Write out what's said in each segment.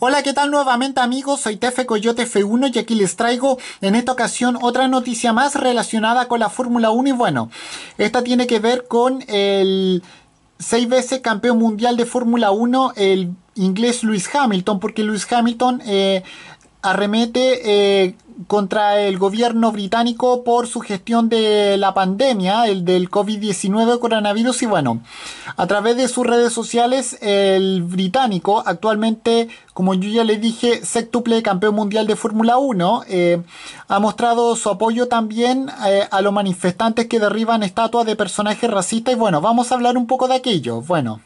Hola, ¿qué tal nuevamente amigos? Soy Tefe Coyote F1 y aquí les traigo en esta ocasión otra noticia más relacionada con la Fórmula 1 y bueno, esta tiene que ver con el seis veces campeón mundial de Fórmula 1, el inglés Lewis Hamilton, porque Lewis Hamilton eh, arremete eh, contra el gobierno británico por su gestión de la pandemia, el del COVID-19 coronavirus. Y bueno, a través de sus redes sociales, el británico, actualmente, como yo ya le dije, sextuple campeón mundial de Fórmula 1, eh, ha mostrado su apoyo también eh, a los manifestantes que derriban estatuas de personajes racistas. Y bueno, vamos a hablar un poco de aquello. Bueno.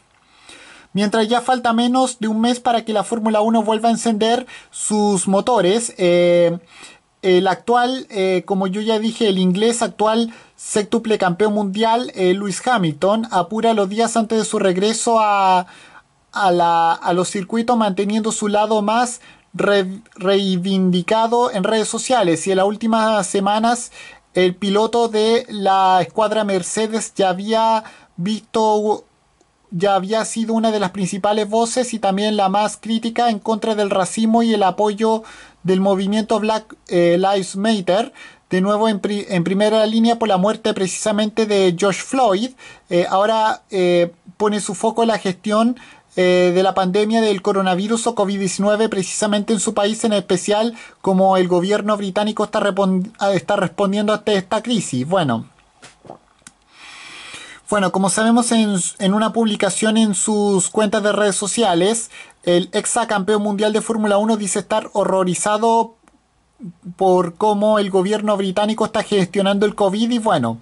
Mientras ya falta menos de un mes para que la Fórmula 1 vuelva a encender sus motores, eh, el actual, eh, como yo ya dije, el inglés actual séptuple campeón mundial, eh, Lewis Hamilton, apura los días antes de su regreso a, los circuitos manteniendo su lado más reivindicado en redes sociales y en las últimas semanas el piloto de la escuadra Mercedes ya había visto ya había sido una de las principales voces y también la más crítica en contra del racismo y el apoyo del movimiento Black eh, Lives Matter, de nuevo en, primera línea por la muerte precisamente de George Floyd. Eh, ahora eh, pone su foco en la gestión de la pandemia del coronavirus o COVID-19 precisamente en su país, en especial como el gobierno británico está, está respondiendo a esta crisis. Bueno, bueno, como sabemos en, una publicación en sus cuentas de redes sociales, el ex campeón mundial de Fórmula 1 dice estar horrorizado por cómo el gobierno británico está gestionando el COVID y bueno,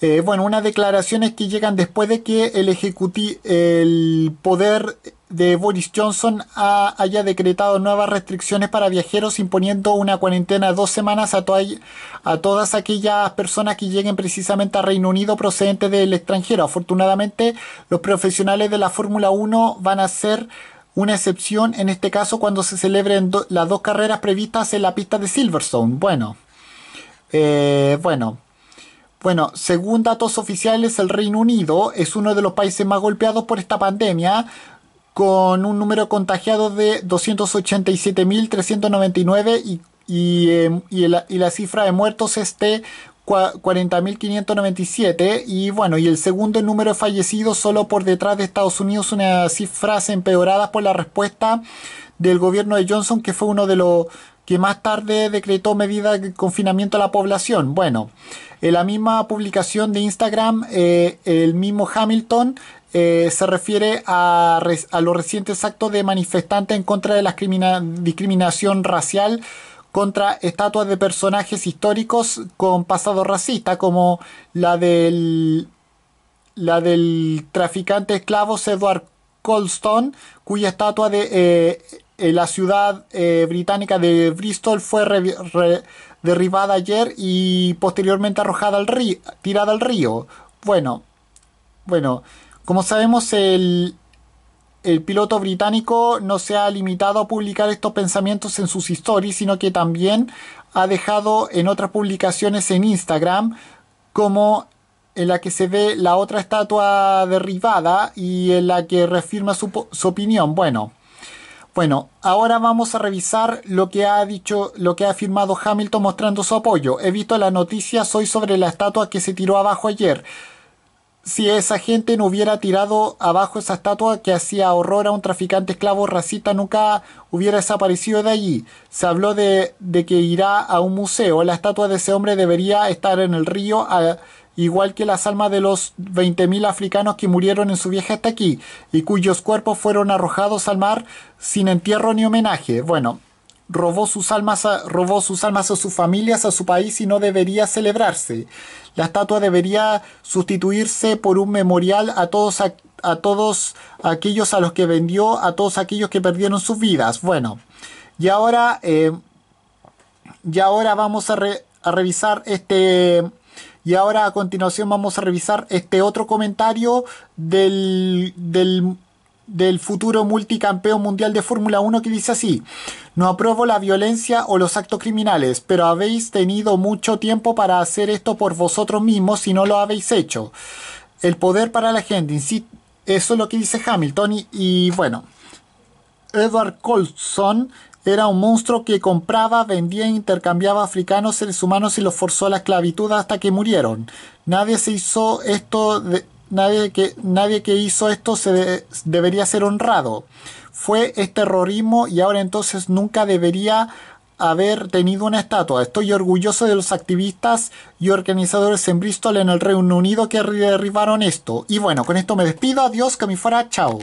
eh, bueno, unas declaraciones que llegan después de que el, el poder de Boris Johnson haya decretado nuevas restricciones para viajeros imponiendo una cuarentena de dos semanas a, a todas aquellas personas que lleguen precisamente a Reino Unido procedentes del extranjero. Afortunadamente, los profesionales de la Fórmula 1 van a ser una excepción en este caso cuando se celebren las dos carreras previstas en la pista de Silverstone. Bueno, eh, bueno, bueno, según datos oficiales, el Reino Unido es uno de los países más golpeados por esta pandemia, con un número contagiado de 287.399 y, em, y, la, cifra de muertos es de 40.597 y bueno, y el segundo número de fallecidos solo por detrás de Estados Unidos, unas cifras empeoradas por la respuesta del gobierno de Johnson, que fue uno de los que más tarde decretó medidas de confinamiento a la población. Bueno, en la misma publicación de Instagram, eh, el mismo Hamilton eh, se refiere a, los recientes actos de manifestantes en contra de la discriminación racial contra estatuas de personajes históricos con pasado racista, como la del, la del traficante esclavo esclavos Edward Colston, cuya estatua de eh, la ciudad eh, británica de Bristol fue derribada ayer y posteriormente arrojada al río, tirada al río. Bueno, bueno. Como sabemos, el, piloto británico no se ha limitado a publicar estos pensamientos en sus stories, sino que también ha dejado en otras publicaciones en Instagram, como en la que se ve la otra estatua derribada y en la que reafirma su, opinión. Bueno, bueno, ahora vamos a revisar lo que ha dicho, lo que ha afirmado Hamilton mostrando su apoyo. He visto la noticia hoy sobre la estatua que se tiró abajo ayer si esa gente no hubiera tirado abajo esa estatua que hacía horror a un traficante esclavo racista, nunca hubiera desaparecido de allí. Se habló de, de que irá a un museo. La estatua de ese hombre debería estar en el río, igual que las almas de los 20.000 africanos que murieron en su viaje hasta aquí y cuyos cuerpos fueron arrojados al mar sin entierro ni homenaje. Bueno, robó sus almas a, robó sus almas a sus familias, a su país y no debería celebrarse. La estatua debería sustituirse por un memorial a todos, a, todos aquellos a los que vendió, a todos aquellos que perdieron sus vidas. Bueno, y ahora, eh, y ahora vamos a, a revisar este... Y ahora a continuación vamos a revisar este otro comentario del, del del futuro multicampeón mundial de Fórmula 1 que dice así, no apruebo la violencia o los actos criminales, pero habéis tenido mucho tiempo para hacer esto por vosotros mismos si no lo habéis hecho. El poder para la gente, eso es lo que dice Hamilton y, bueno, Edward Colson era un monstruo que compraba, vendía e intercambiaba africanos seres humanos y los forzó a la esclavitud hasta que murieron. Nadie se hizo esto de nadie que, nadie que hizo esto se debería ser honrado. Fue este terrorismo y ahora entonces nunca debería haber tenido una estatua. Estoy orgulloso de los activistas y organizadores en Bristol en el Reino Unido que derribaron esto. Y bueno, con esto me despido. Adiós, que me fuera. Chao.